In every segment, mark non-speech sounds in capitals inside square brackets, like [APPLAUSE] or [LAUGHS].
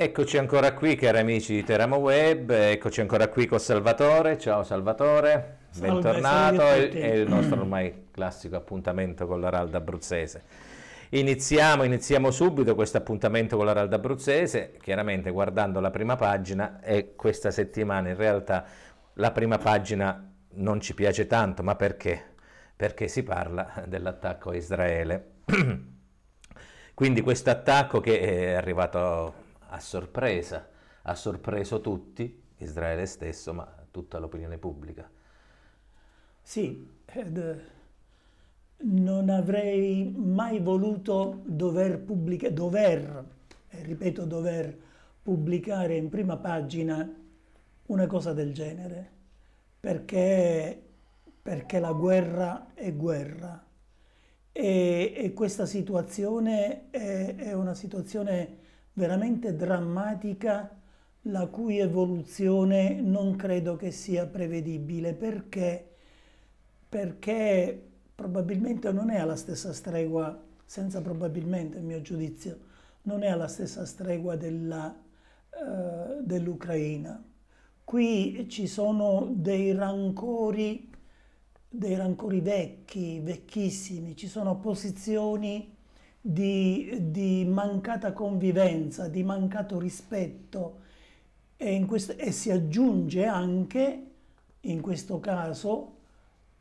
Eccoci ancora qui cari amici di Teramo Web, eccoci ancora qui con Salvatore, ciao Salvatore, Salve, bentornato, è il nostro ormai classico appuntamento con l'Aralda Abruzzese. Iniziamo, iniziamo subito questo appuntamento con l'Aralda Abruzzese, chiaramente guardando la prima pagina e questa settimana in realtà la prima pagina non ci piace tanto, ma perché? Perché si parla dell'attacco a Israele. [CLEARS THROAT] Quindi questo attacco che è arrivato a sorpresa, ha sorpreso tutti, Israele stesso, ma tutta l'opinione pubblica. Sì, ed eh, non avrei mai voluto dover pubblicare, dover, eh, ripeto dover, pubblicare in prima pagina una cosa del genere, perché, perché la guerra è guerra e, e questa situazione è, è una situazione veramente drammatica la cui evoluzione non credo che sia prevedibile perché, perché probabilmente non è alla stessa stregua, senza probabilmente a mio giudizio, non è alla stessa stregua eh, dell'Ucraina. Eh, dell Qui ci sono dei rancori, dei rancori vecchi, vecchissimi, ci sono posizioni di, di mancata convivenza, di mancato rispetto e, questo, e si aggiunge anche, in questo caso,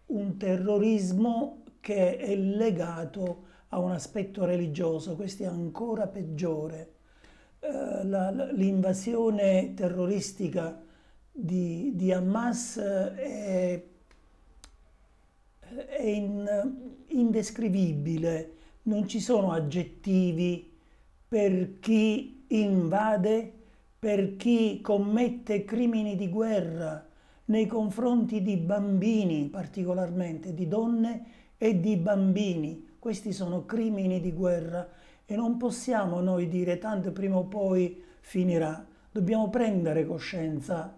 un terrorismo che è legato a un aspetto religioso, questo è ancora peggiore. Eh, l'invasione terroristica di, di Hamas eh, è, è in, indescrivibile, non ci sono aggettivi per chi invade, per chi commette crimini di guerra nei confronti di bambini particolarmente, di donne e di bambini. Questi sono crimini di guerra e non possiamo noi dire tanto prima o poi finirà. Dobbiamo prendere coscienza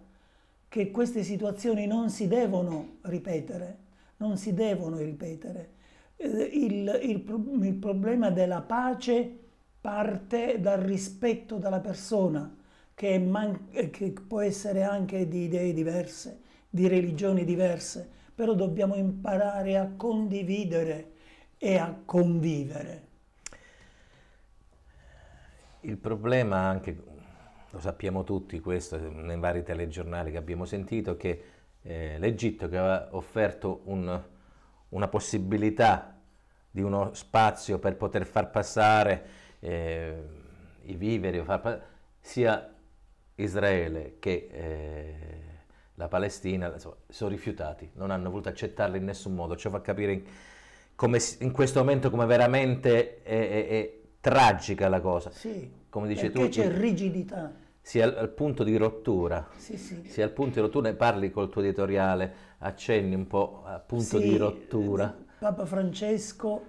che queste situazioni non si devono ripetere, non si devono ripetere eh, il, il, il problema della pace parte dal rispetto della persona, che, man- eh, che, può essere anche di idee diverse, di religioni diverse, però dobbiamo imparare a condividere e a convivere. Il problema anche, lo sappiamo tutti questo nei vari telegiornali che abbiamo sentito, che eh, l'Egitto che aveva offerto un, una possibilità di uno spazio per poter far passare eh, i viveri, pa- sia Israele che eh, la Palestina insomma, sono rifiutati, non hanno voluto accettarli in nessun modo. Ciò fa capire in, come, in questo momento come veramente è, è, è tragica la cosa. Sì, come dici perché c'è rigidità sia al, al punto di rottura, sì, sì. sia al punto di rottura, ne parli col tuo editoriale, accenni un po' al punto sì, di rottura. Eh, Papa Francesco,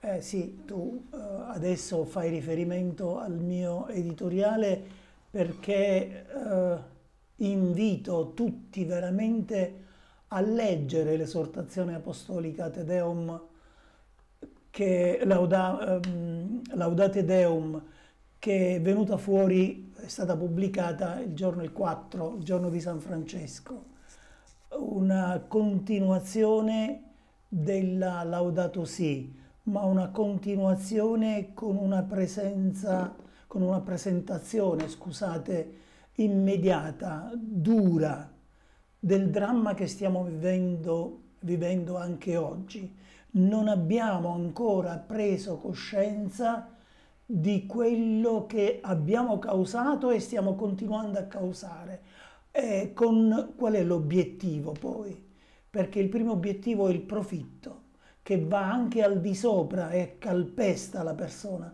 eh, sì, tu eh, adesso fai riferimento al mio editoriale perché eh, invito tutti veramente a leggere l'esortazione apostolica Te Deum che, lauda, ehm, Laudate Deum che è venuta fuori è stata pubblicata il giorno il 4, il giorno di San Francesco, una continuazione della Laudato Si, ma una continuazione con una presenza, con una presentazione, scusate, immediata, dura, del dramma che stiamo vivendo, vivendo anche oggi. Non abbiamo ancora preso coscienza di quello che abbiamo causato e stiamo continuando a causare. E con qual è l'obiettivo poi? Perché il primo obiettivo è il profitto, che va anche al di sopra e calpesta la persona.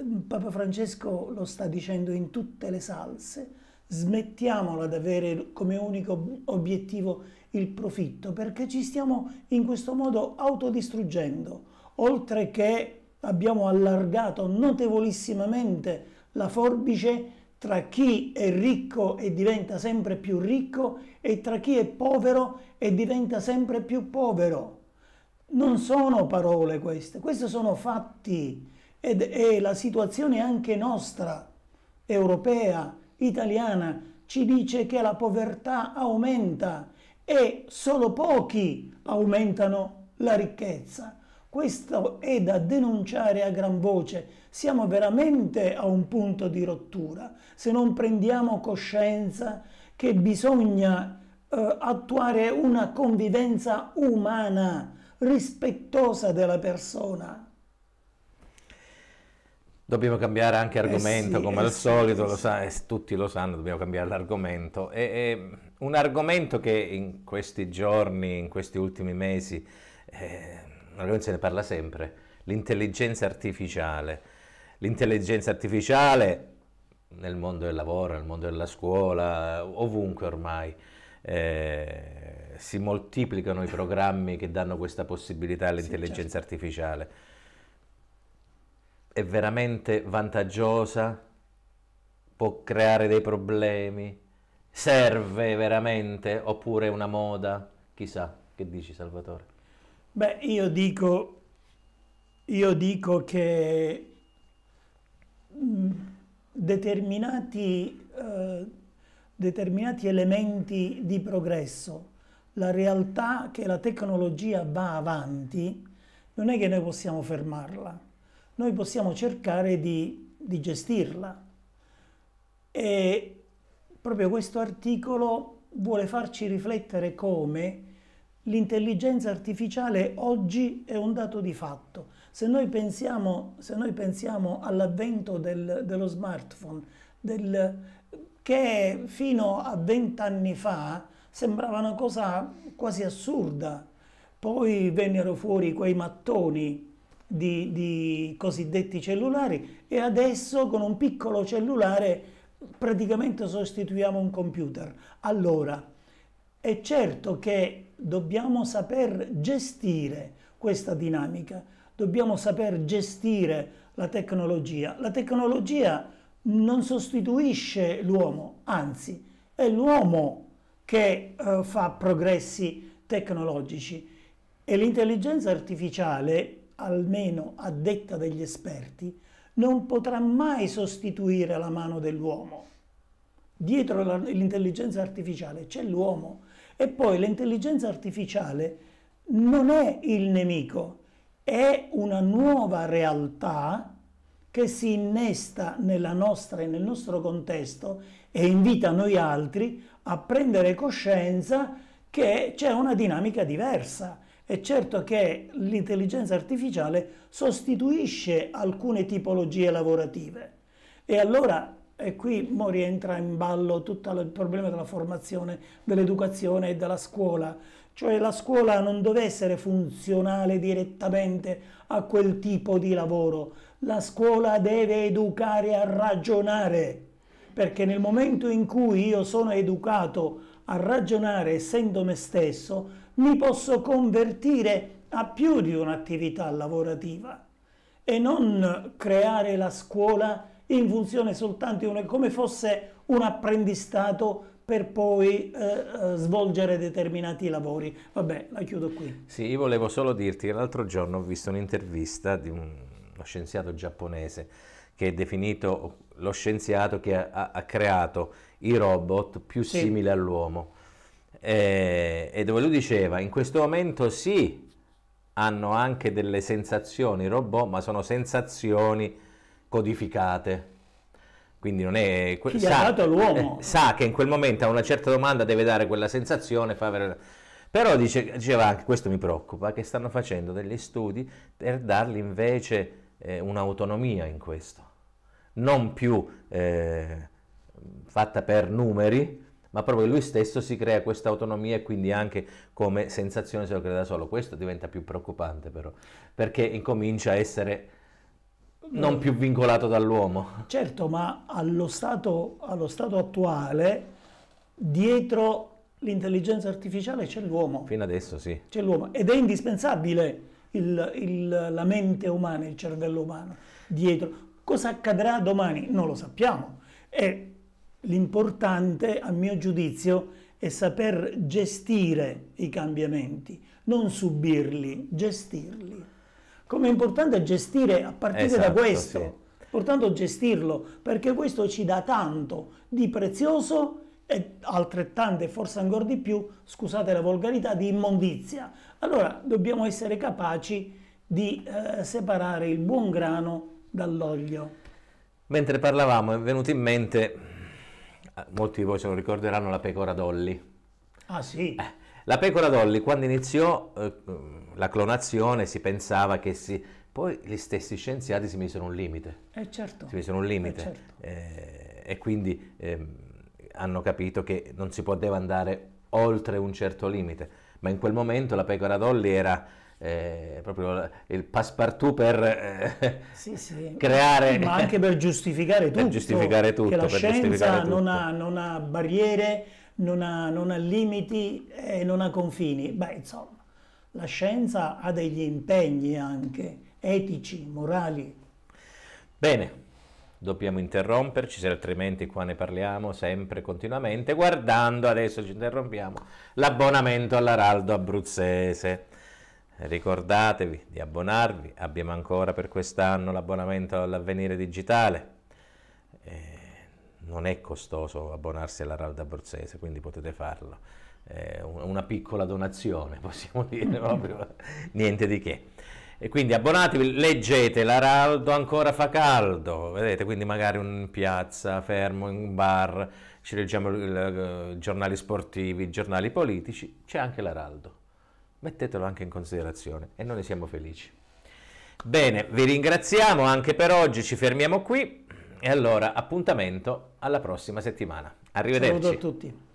Ehm, Papa Francesco lo sta dicendo in tutte le salse, smettiamola di avere come unico obiettivo il profitto, perché ci stiamo in questo modo autodistruggendo, oltre che abbiamo allargato notevolissimamente la forbice tra chi è ricco e diventa sempre più ricco e tra chi è povero e diventa sempre più povero. Non sono parole queste, questi sono fatti ed è la situazione anche nostra, europea, italiana, ci dice che la povertà aumenta e solo pochi aumentano la ricchezza. Questo è da denunciare a gran voce. Siamo veramente a un punto di rottura se non prendiamo coscienza che bisogna eh, attuare una convivenza umana, rispettosa della persona. Dobbiamo cambiare anche eh argomento, eh sì, come eh al sì, solito, sì. Lo sa, eh, tutti lo sanno, dobbiamo cambiare l'argomento. E, e, un argomento che in questi giorni, in questi ultimi mesi, eh, non se ne parla sempre, l'intelligenza artificiale. L'intelligenza artificiale nel mondo del lavoro, nel mondo della scuola, ovunque ormai. Eh, si moltiplicano i programmi che danno questa possibilità all'intelligenza sì, certo. artificiale. È veramente vantaggiosa, può creare dei problemi, serve veramente oppure è una moda? Chissà, che dici Salvatore? Beh, io dico, io dico che mm, determinati, eh, determinati elementi di progresso, la realtà che la tecnologia va avanti, non è che noi possiamo fermarla, noi possiamo cercare di, di gestirla. E proprio questo articolo vuole farci riflettere come l'intelligenza artificiale oggi è un dato di fatto. Se noi pensiamo, pensiamo all'avvento del, dello smartphone, del, che fino a vent'anni fa sembrava una cosa quasi assurda, poi vennero fuori quei mattoni di, di cosiddetti cellulari e adesso con un piccolo cellulare praticamente sostituiamo un computer. Allora, è certo che dobbiamo saper gestire questa dinamica, dobbiamo saper gestire la tecnologia. La tecnologia non sostituisce l'uomo, anzi è l'uomo che eh, fa progressi tecnologici e l'intelligenza artificiale, almeno a detta degli esperti, non potrà mai sostituire la mano dell'uomo. Dietro l'intelligenza artificiale c'è l'uomo e poi l'intelligenza artificiale non è il nemico, è una nuova realtà che si innesta nella nostra e nel nostro contesto e invita noi altri a prendere coscienza che c'è una dinamica diversa. È certo che l'intelligenza artificiale sostituisce alcune tipologie lavorative e allora e qui mo rientra in ballo tutto il problema della formazione, dell'educazione e della scuola. Cioè la scuola non deve essere funzionale direttamente a quel tipo di lavoro. La scuola deve educare a ragionare, perché nel momento in cui io sono educato a ragionare essendo me stesso, mi posso convertire a più di un'attività lavorativa e non creare la scuola in funzione soltanto di una, come fosse un apprendistato per poi eh, eh, svolgere determinati lavori. Vabbè, la chiudo qui. Sì, io volevo solo dirti che l'altro giorno ho visto un'intervista di un, uno scienziato giapponese che è definito lo scienziato che ha, ha creato i robot più sì. simili all'uomo. E, e dove lui diceva, in questo momento sì, hanno anche delle sensazioni i robot, ma sono sensazioni codificate. Quindi non è... Que- Chi sa, l'uomo? Eh, sa che in quel momento a una certa domanda deve dare quella sensazione, fa avere... Però dice, diceva anche, questo mi preoccupa, che stanno facendo degli studi per dargli invece eh, un'autonomia in questo, non più eh, fatta per numeri, ma proprio lui stesso si crea questa autonomia e quindi anche come sensazione se lo crea da solo. Questo diventa più preoccupante però, perché incomincia a essere non più vincolato dall'uomo. Certo, ma allo stato, allo stato attuale, dietro l'intelligenza artificiale c'è l'uomo. Fino adesso sì. C'è l'uomo ed è indispensabile il, il, la mente umana, il cervello umano dietro. Cosa accadrà domani? Non lo sappiamo. E l'importante, a mio giudizio, è saper gestire i cambiamenti, non subirli, gestirli come è importante gestire a partire esatto, da questo. Sì. Portanto gestirlo, perché questo ci dà tanto di prezioso e altrettante, forse ancora di più, scusate la volgarità, di immondizia. Allora dobbiamo essere capaci di eh, separare il buon grano dall'olio. Mentre parlavamo è venuto in mente, eh, molti di voi se lo ricorderanno, la pecora Dolly. Ah sì? Eh, la pecora Dolly quando iniziò... Eh, la clonazione si pensava che si... Poi gli stessi scienziati si misero un limite. Eh certo. Si misero un eh, limite. Eh certo. eh, e quindi ehm, hanno capito che non si poteva andare oltre un certo limite. Ma in quel momento la pecora Dolly era eh, proprio il passepartout per eh, sì, sì. creare... Ma anche per giustificare [LAUGHS] tutto. Per giustificare tutto. Che la scienza non ha, non ha barriere, non ha, non ha limiti e non ha confini. Beh, insomma la scienza ha degli impegni anche etici, morali. Bene, dobbiamo interromperci, se altrimenti qua ne parliamo sempre continuamente, guardando adesso ci interrompiamo l'abbonamento all'Araldo Abruzzese. Ricordatevi di abbonarvi, abbiamo ancora per quest'anno l'abbonamento all'avvenire digitale. Eh, non è costoso abbonarsi all'Araldo Abruzzese, quindi potete farlo eh, una piccola donazione, [LAUGHS] possiamo dire proprio, niente di che. E quindi abbonatevi, leggete, l'Araldo ancora fa caldo, vedete, quindi magari in piazza, fermo, in un bar, ci leggiamo i eh, giornali sportivi, i giornali politici, c'è anche l'Araldo. Mettetelo anche in considerazione e noi ne siamo felici. Bene, vi ringraziamo anche per oggi, ci fermiamo qui e allora appuntamento alla prossima settimana. Arrivederci. Saluto a tutti.